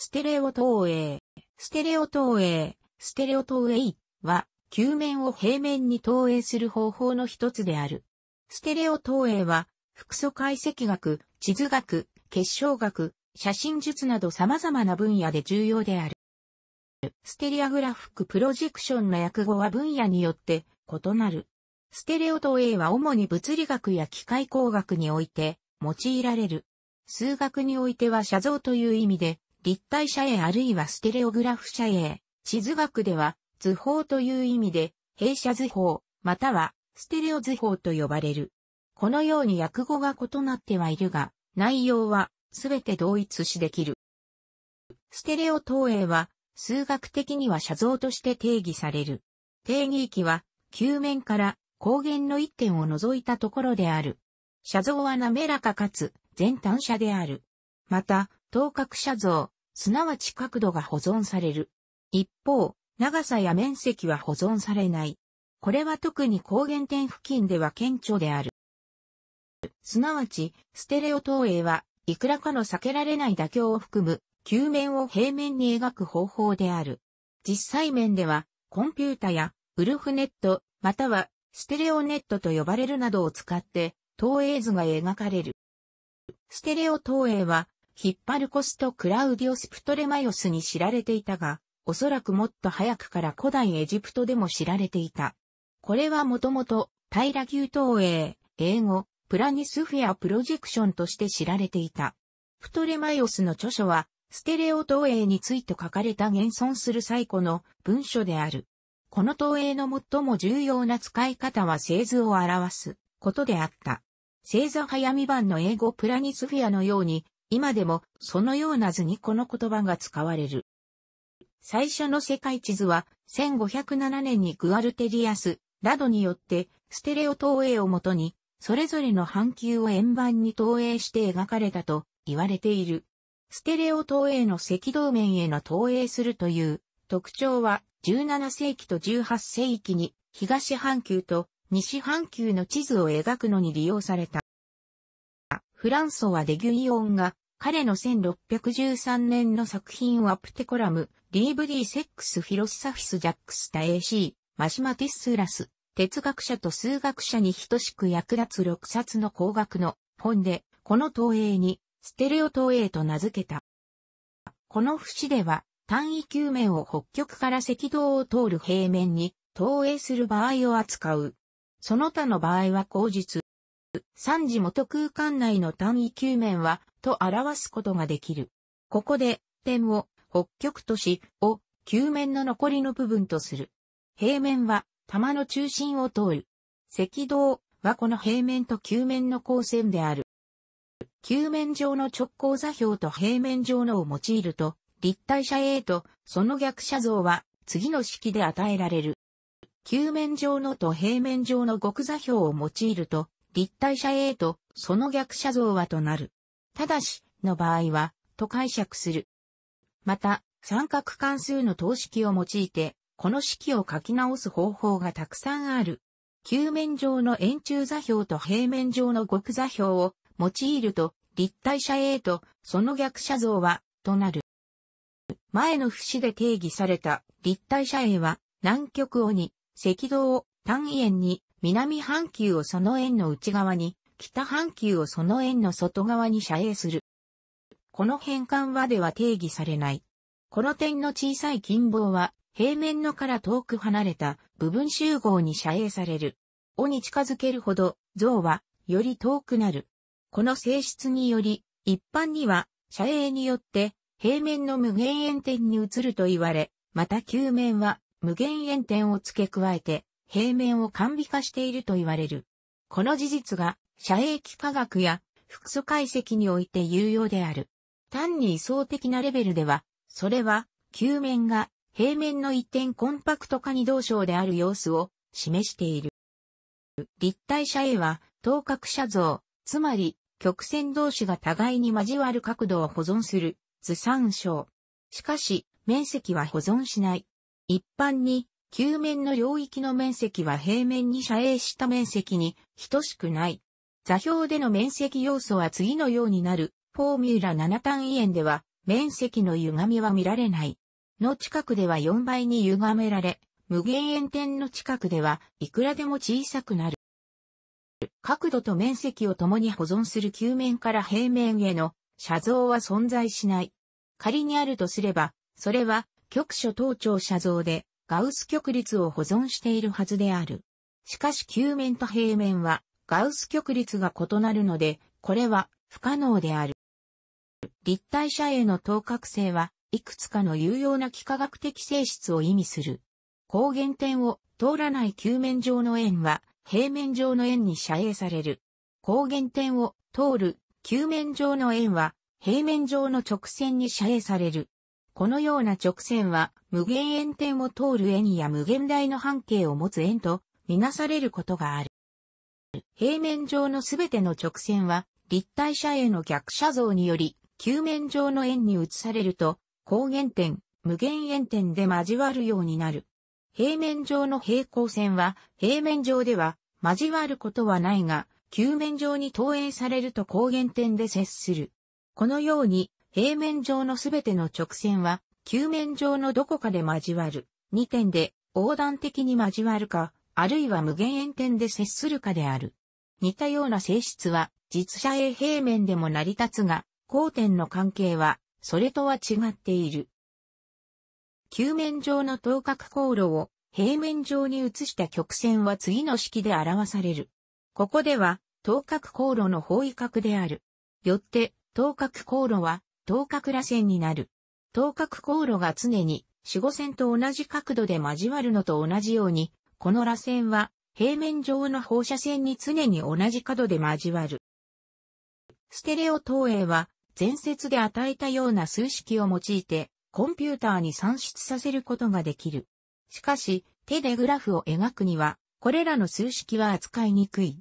ステレオ投影、ステレオ投影、ステレオ投影は、球面を平面に投影する方法の一つである。ステレオ投影は、複素解析学、地図学、結晶学、写真術など様々な分野で重要である。ステレアグラフックプロジェクションの訳語は分野によって異なる。ステレオ投影は主に物理学や機械工学において用いられる。数学においては写像という意味で立体者影あるいはステレオグラフ者影、地図学では図法という意味で、弊社図法、またはステレオ図法と呼ばれる。このように訳語が異なってはいるが、内容はすべて同一視できる。ステレオ投影は数学的には写像として定義される。定義域は球面から光源の一点を除いたところである。写像は滑らかかつ全単者である。また、等角写像、すなわち角度が保存される。一方、長さや面積は保存されない。これは特に光源点付近では顕著である。すなわち、ステレオ投影はいくらかの避けられない妥協を含む、球面を平面に描く方法である。実際面では、コンピュータやウルフネット、またはステレオネットと呼ばれるなどを使って、投影図が描かれる。ステレオ投影は、ヒッパルコスとクラウディオス・プトレマヨスに知られていたが、おそらくもっと早くから古代エジプトでも知られていた。これはもともと、平牛東映、英語、プラニスフェアプロジェクションとして知られていた。プトレマイオスの著書は、ステレオ投影について書かれた現存する最古の文書である。この投影の最も重要な使い方は製図を表すことであった。星座早見版の英語プラニスフェアのように今でもそのような図にこの言葉が使われる。最初の世界地図は1507年にグアルテリアス、ラドによってステレオ投影をもとに、それぞれの半球を円盤に投影して描かれたと言われている。ステレオ投影の赤道面への投影するという特徴は17世紀と18世紀に東半球と西半球の地図を描くのに利用された。フランソワ・デギュイオンが、彼の1613年の作品はプテコラム、リーブディセックス・フィロサフィス・ジャックス・タエシー、マシマティス・ラス、哲学者と数学者に等しく役立つ6冊の工学の本で、この投影に、ステレオ投影と名付けた。この節では、単位球面を北極から赤道を通る平面に投影する場合を扱う。その他の場合は後日、三次元空間内の単位球面は、と表すことができる。ここで、点を、北極都市を、球面の残りの部分とする。平面は、玉の中心を通る。赤道はこの平面と球面の交線である。球面上の直交座標と平面上のを用いると、立体写 A とその逆写像は次の式で与えられる。球面上のと平面上の極座標を用いると、立体者 A とその逆者像はとなる。ただし、の場合は、と解釈する。また、三角関数の等式を用いて、この式を書き直す方法がたくさんある。球面上の円柱座標と平面上の極座標を用いると、立体者 A とその逆者像は、となる。前の節で定義された立体者 A は、南極を2、赤道を単位円に、南半球をその円の内側に、北半球をその円の外側に遮影する。この変換はでは定義されない。この点の小さい金棒は、平面のから遠く離れた部分集合に遮影される。尾に近づけるほど、像は、より遠くなる。この性質により、一般には、遮影によって、平面の無限円点に移ると言われ、また球面は、無限円点を付け加えて、平面を完備化していると言われる。この事実が、遮影幾何学や、複素解析において有用である。単に位相的なレベルでは、それは、球面が平面の一点コンパクト化に同章である様子を示している。立体射影は、等角射像、つまり、曲線同士が互いに交わる角度を保存する、図参照。しかし、面積は保存しない。一般に、球面の領域の面積は平面に遮影した面積に等しくない。座標での面積要素は次のようになる。フォーミュラ7単位円では面積の歪みは見られない。の近くでは4倍に歪められ、無限円点の近くではいくらでも小さくなる。角度と面積を共に保存する球面から平面への写像は存在しない。仮にあるとすれば、それは局所等長写像で、ガウス極率を保存しているはずである。しかし球面と平面はガウス極率が異なるので、これは不可能である。立体射影の等角性はいくつかの有用な幾何学的性質を意味する。光原点を通らない球面上の円は平面上の円に遮影される。光原点を通る球面上の円は平面上の直線に遮影される。このような直線は無限円点を通る円や無限大の半径を持つ円とみなされることがある。平面上のすべての直線は立体斜への逆斜像により球面上の円に移されると高原点、無限円点で交わるようになる。平面上の平行線は平面上では交わることはないが、球面上に投影されると高原点で接する。このように平面上のすべての直線は、球面上のどこかで交わる。二点で、横断的に交わるか、あるいは無限遠点で接するかである。似たような性質は、実写へ。平面でも成り立つが、交点の関係は、それとは違っている。球面上の等角航路を平面上に移した曲線は次の式で表される。ここでは、等角航路の方位角である。よって、等角航路は、等角螺旋になる。等角航路が常に守護線と同じ角度で交わるのと同じように、この螺旋は平面上の放射線に常に同じ角で交わる。ステレオ投影は前節で与えたような数式を用いてコンピューターに算出させることができる。しかし手でグラフを描くにはこれらの数式は扱いにくい。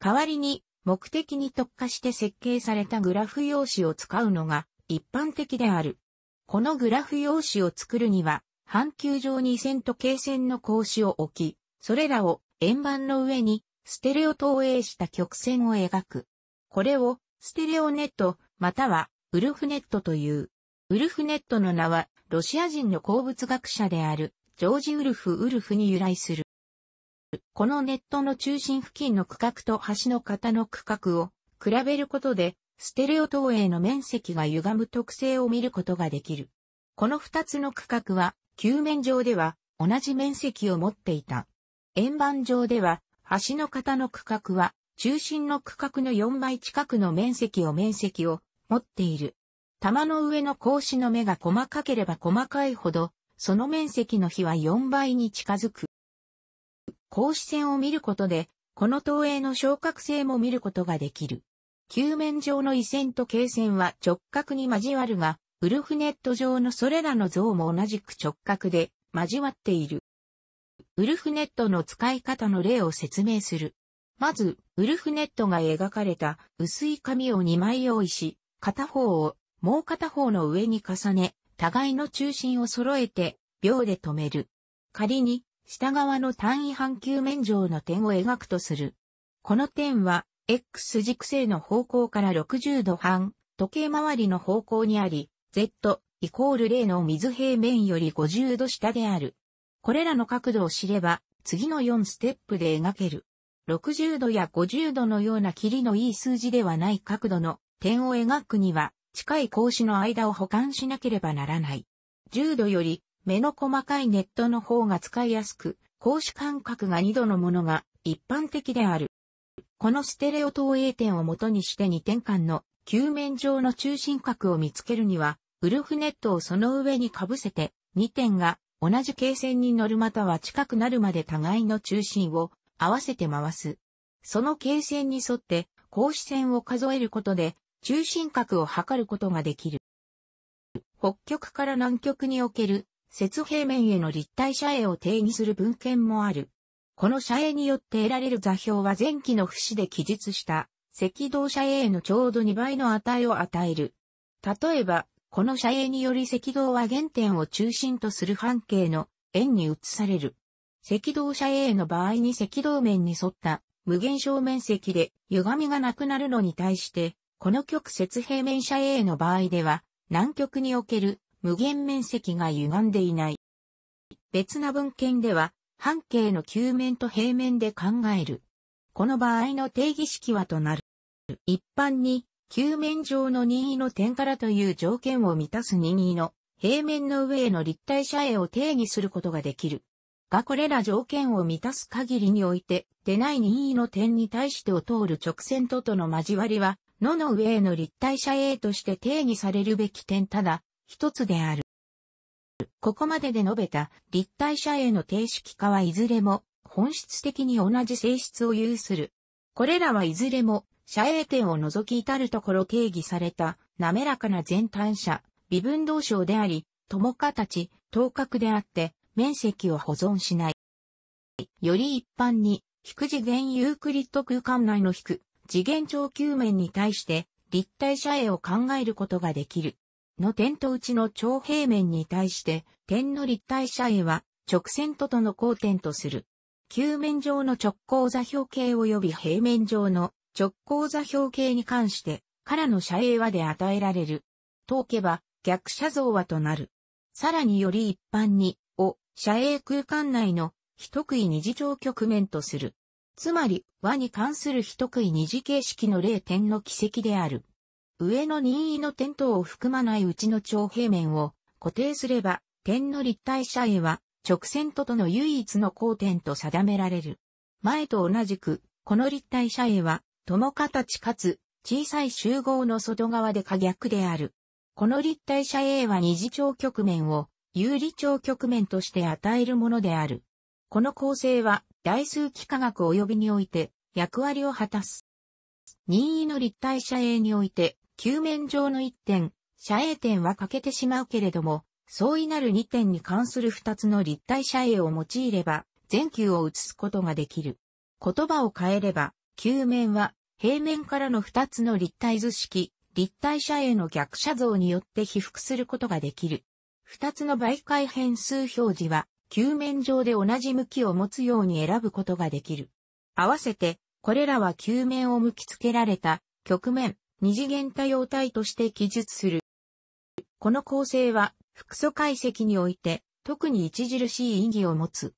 代わりに目的に特化して設計されたグラフ用紙を使うのが一般的である。このグラフ用紙を作るには、半球状に線と形線の格子を置き、それらを円盤の上にステレオ投影した曲線を描く。これをステレオネットまたはウルフネットという。ウルフネットの名はロシア人の鉱物学者であるジョージ・ウルフ・ウルフに由来する。このネットの中心付近の区画と端の型の区画を比べることでステレオ投影の面積が歪む特性を見ることができる。この二つの区画は、球面上では同じ面積を持っていた。円盤上では、端の型の区画は、中心の区画の4倍近くの面積を面積を持っている。玉の上の格子の目が細かければ細かいほど、その面積の比は4倍に近づく。格子線を見ることで、この投影の昇格性も見ることができる。球面上の緯線と経線は直角に交わるが、ウルフネット上のそれらの像も同じく直角で交わっている。ウルフネットの使い方の例を説明する。まず、ウルフネットが描かれた薄い紙を2枚用意し、片方をもう片方の上に重ね、互いの中心を揃えて秒で止める。仮に、下側の単位半球面上の点を描くとする。この点は、X 軸性の方向から60度半、時計回りの方向にあり、Z イコール0の水平面より50度下である。これらの角度を知れば、次の4ステップで描ける。60度や50度のような切りのいい数字ではない角度の点を描くには、近い格子の間を保管しなければならない。10度より目の細かいネットの方が使いやすく、格子間隔が2度のものが一般的である。このステレオ投影点を元にして2点間の球面上の中心角を見つけるには、ウルフネットをその上に被せて、2点が同じ形線に乗るまたは近くなるまで互いの中心を合わせて回す。その形線に沿って、格子線を数えることで、中心角を測ることができる。北極から南極における、雪平面への立体射影を定義する文献もある。この射影によって得られる座標は前期の節で記述した赤道遮影のちょうど2倍の値を与える。例えば、この射影により赤道は原点を中心とする半径の円に移される。赤道遮影の場合に赤道面に沿った無限小面積で歪みがなくなるのに対して、この極節平面遮影の場合では、南極における無限面積が歪んでいない。別な文献では、半径の球面と平面で考える。この場合の定義式はとなる。一般に、球面上の任意の点からという条件を満たす任意の平面の上への立体者影を定義することができる。がこれら条件を満たす限りにおいて、でない任意の点に対してを通る直線ととの交わりは、のの上への立体者影として定義されるべき点ただ、一つである。ここまでで述べた立体射への定式化はいずれも本質的に同じ性質を有する。これらはいずれも射影点を除き至るところ定義された滑らかな全単射、微分動称であり、友形、等角であって面積を保存しない。より一般に、低次元ユークリッド空間内の低次元長球面に対して立体射影を考えることができる。の点と内の長平面に対して点の立体斜絵は直線ととの交点とする。球面上の直交座標形及び平面上の直交座標形に関してからの斜影和で与えられる。とけば逆斜像和となる。さらにより一般に、を斜影空間内の一い二次長局面とする。つまり、和に関する一い二次形式の0点の軌跡である。上の任意の点等を含まないうちの長平面を固定すれば、点の立体斜絵は直線ととの唯一の交点と定められる。前と同じく、この立体斜絵は、共形かつ小さい集合の外側で可逆である。この立体斜絵は二次長局面を有利長局面として与えるものである。この構成は代数幾何学及びにおいて役割を果たす。任意の立体斜絵において球面上の1点、遮影点は欠けてしまうけれども、相違なる2点に関する2つの立体遮影を用いれば、全球を映すことができる。言葉を変えれば、球面は平面からの2つの立体図式、立体遮影の逆写像によって被覆することができる。2つの媒介変数表示は、球面上で同じ向きを持つように選ぶことができる。合わせて、これらは球面を向きつけられた、局面、二次元多様体として記述する。この構成は、複素解析において、特に著しい意義を持つ。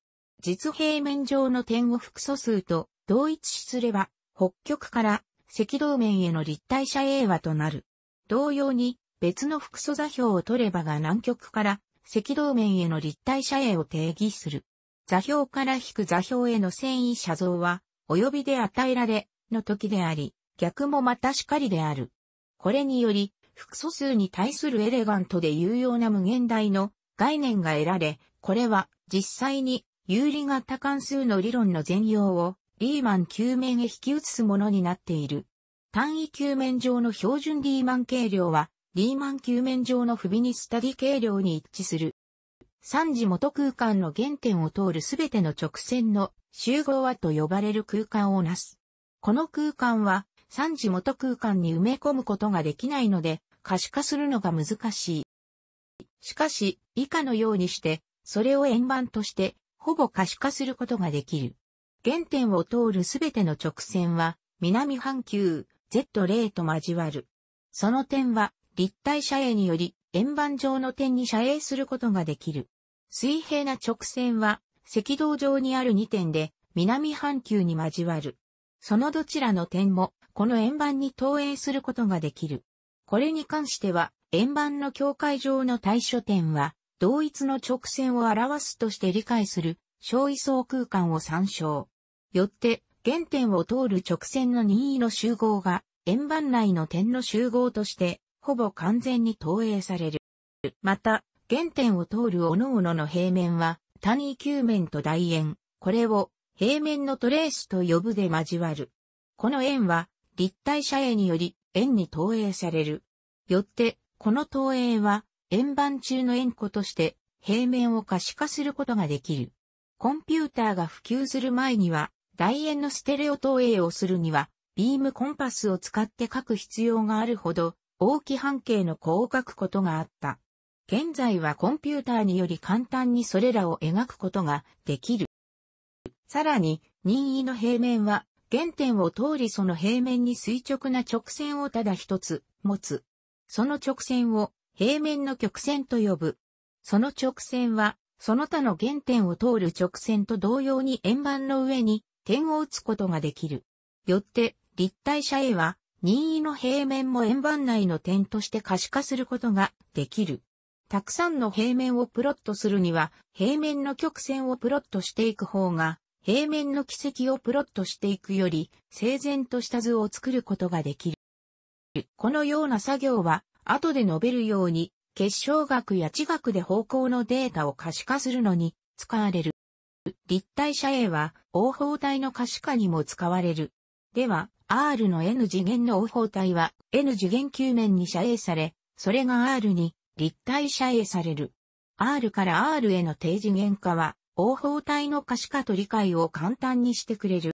実平面上の点を複素数と同一視すれば、北極から赤道面への立体射影和となる。同様に、別の複素座標を取ればが南極から赤道面への立体射影を定義する。座標から引く座標への遷移写像は、及びで与えられ、の時であり、逆もまたしかりである。これにより、複素数に対するエレガントで有用な無限大の概念が得られ、これは実際に有利型関数の理論の全容をリーマン球面へ引き移すものになっている。単位球面上の標準リーマン計量は、リーマン球面上のフビニスタディ計量に一致する。三次元空間の原点を通るすべての直線の集合和と呼ばれる空間をなす。この空間は三次元空間に埋め込むことができないので、可視化するのが難しい。しかし、以下のようにして、それを円盤として、ほぼ可視化することができる。原点を通るすべての直線は、南半球、Z0 と交わる。その点は、立体射影により、円盤上の点に射影することができる。水平な直線は、赤道上にある2点で、南半球に交わる。そのどちらの点も、この円盤に投影することができる。これに関しては、円盤の境界上の対処点は、同一の直線を表すとして理解する、小位相空間を参照。よって、原点を通る直線の任意の集合が、円盤内の点の集合として、ほぼ完全に投影される。また、原点を通る各々の平面は、単位球面と大円、これを平面のトレースと呼ぶで交わる。この円は立体射影により円に投影される。よって、この投影は円盤中の円弧として平面を可視化することができる。コンピューターが普及する前には、楕円のステレオ投影をするには、ビームコンパスを使って書く必要があるほど、大き半径の弧を書くことがあった。現在はコンピューターにより簡単にそれらを描くことができる。さらに、任意の平面は原点を通りその平面に垂直な直線をただ一つ持つ。その直線を平面の曲線と呼ぶ。その直線は、その他の原点を通る直線と同様に円盤の上に点を打つことができる。よって、立体者 A は、任意の平面も円盤内の点として可視化することができる。たくさんの平面をプロットするには、平面の曲線をプロットしていく方が平面の軌跡をプロットしていくより、整然とした図を作ることができる。このような作業は、後で述べるように、結晶学や地学で方向のデータを可視化するのに使われる。立体遮影は、応報体の可視化にも使われる。では、R の N 次元の応報体は、N 次元球面に遮影され、それが R に立体遮影される。R から R への低次元化は、応報体の可視化と理解を簡単にしてくれる。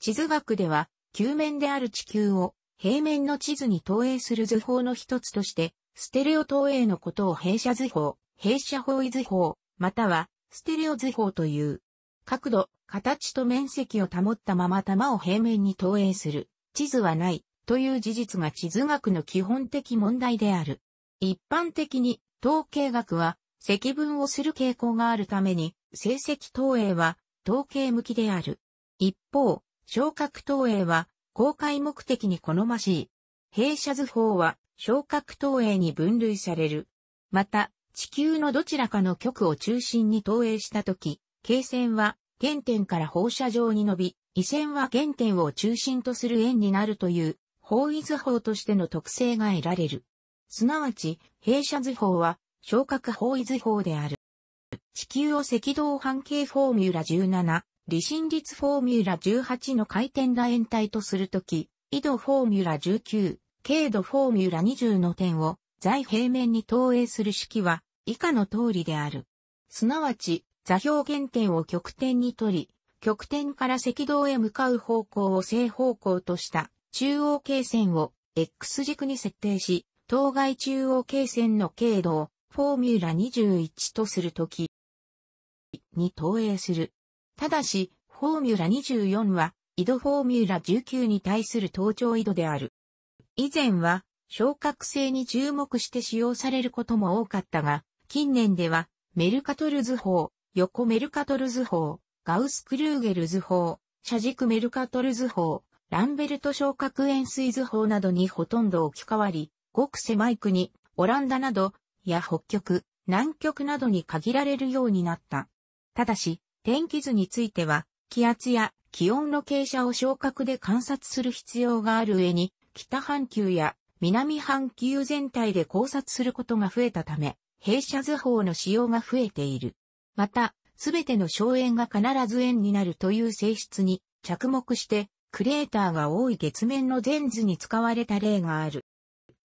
地図学では、球面である地球を平面の地図に投影する図法の一つとして、ステレオ投影のことを弊社図法、弊社方位図法、またはステレオ図法という、角度、形と面積を保ったまま玉を平面に投影する、地図はない、という事実が地図学の基本的問題である。一般的に、統計学は積分をする傾向があるために、成績投影は統計向きである。一方、昇格投影は公開目的に好ましい。弊社図法は昇格投影に分類される。また、地球のどちらかの極を中心に投影したとき、経線は原点から放射状に伸び、緯線は原点を中心とする円になるという、方位図法としての特性が得られる。すなわち、弊社図法は昇格法位図法である。地球を赤道半径フォーミュラ17、離心率フォーミュラ18の回転楕円体とするとき、緯度フォーミュラ19、経度フォーミュラ20の点を在平面に投影する式は以下の通りである。すなわち、座標原点を極点にとり、極点から赤道へ向かう方向を正方向とした中央経線を X 軸に設定し、当該中央経線の経度をフォーミュラ21とするときに投影する。ただし、フォーミュラ24は、緯度フォーミュラ19に対する登頂緯度である。以前は、昇格性に注目して使用されることも多かったが、近年では、メルカトル図法、横メルカトル図法、ガウスクルーゲル図法、車軸メルカトル図法、ランベルト昇格円錐図法などにほとんど置き換わり、ごく狭い国、オランダなどや北極、南極などに限られるようになった。ただし、天気図については、気圧や気温の傾斜を昇格で観察する必要がある上に、北半球や南半球全体で考察することが増えたため、弊社図法の使用が増えている。また、すべての小円が必ず円になるという性質に着目して、クレーターが多い月面の全図に使われた例がある。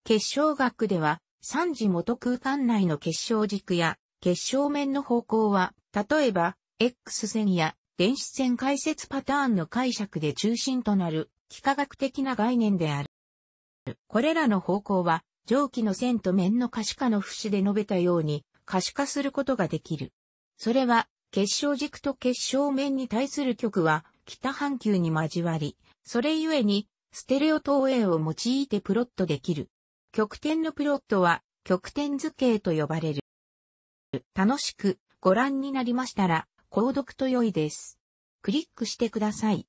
結晶学では、三次元空間内の結晶軸や結晶面の方向は、例えば、X 線や電子線解説パターンの解釈で中心となる幾何学的な概念である。これらの方向は、上記の線と面の可視化の節で述べたように可視化することができる。それは、結晶軸と結晶面に対する極は北半球に交わり、それゆえにステレオ投影を用いてプロットできる。極点のプロットは極点図形と呼ばれる。楽しくご覧になりましたら、購読と良いです。クリックしてください。